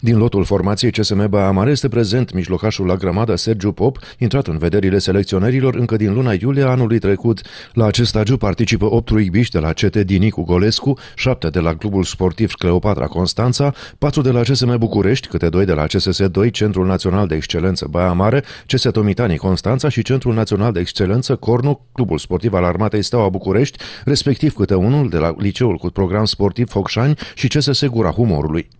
Din lotul formației CSM Baia Mare este prezent mijlocașul la grămadă Sergiu Pop, intrat în vederile selecționerilor încă din luna iulie anului trecut. La acest stagiu participă 8 ruigbiști de la CT Dinicu Golescu, 7 de la Clubul Sportiv Cleopatra Constanța, 4 de la CSM București, câte 2 de la CSS2, Centrul Național de Excelență Baia Mare, CS Tomitanii Constanța și Centrul Național de Excelență Cornu, Clubul Sportiv al Armatei Steaua București, respectiv câte unul de la Liceul cu Program Sportiv Focșani și CSS Gura Humorului.